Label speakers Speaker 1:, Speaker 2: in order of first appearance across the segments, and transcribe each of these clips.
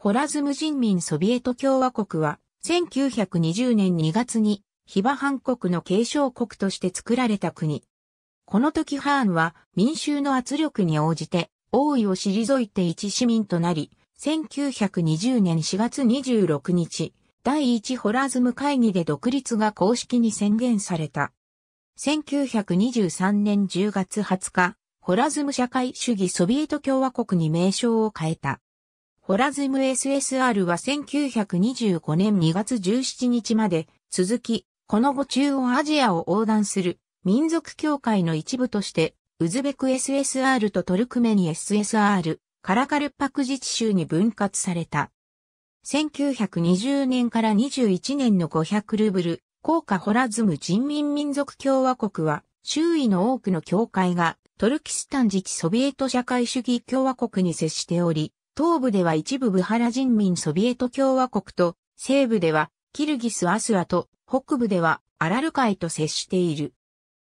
Speaker 1: ホ
Speaker 2: ラズム人民ソビエト共和国は、1920年2月に、ヒバハン国の継承国として作られた国。この時ハーンは民衆の圧力に応じて、王位を退いて一市民となり、1920年4月26日、第一ホラズム会議で独立が公式に宣言された。1923年10月20日、ホラズム社会主義ソビエト共和国に名称を変えた。ホラズム SSR は1925年2月17日まで続き、この後中央アジアを横断する民族協会の一部として、ウズベク SSR とトルクメニ SSR、カラカルパク自治州に分割された。1920年から21年の500ルーブル、高価ホラズム人民民族共和国は、周囲の多くの協会がトルキスタン自治ソビエト社会主義共和国に接しており、東部では一部ブハラ人民ソビエト共和国と、西部ではキルギス・アスアと、北部ではアラル海と接している。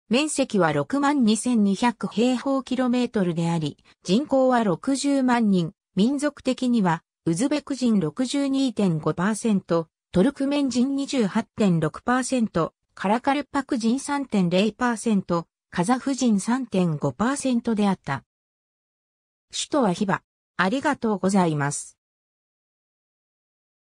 Speaker 2: 面積は62,200平方キロメートルであり、人口は60万人、民族的には、ウズベク人62.5%、トルクメン人28.6%、カラカルパク人3.0%、カザフ人3.5%であった。首都はヒバ。ありがとうございます。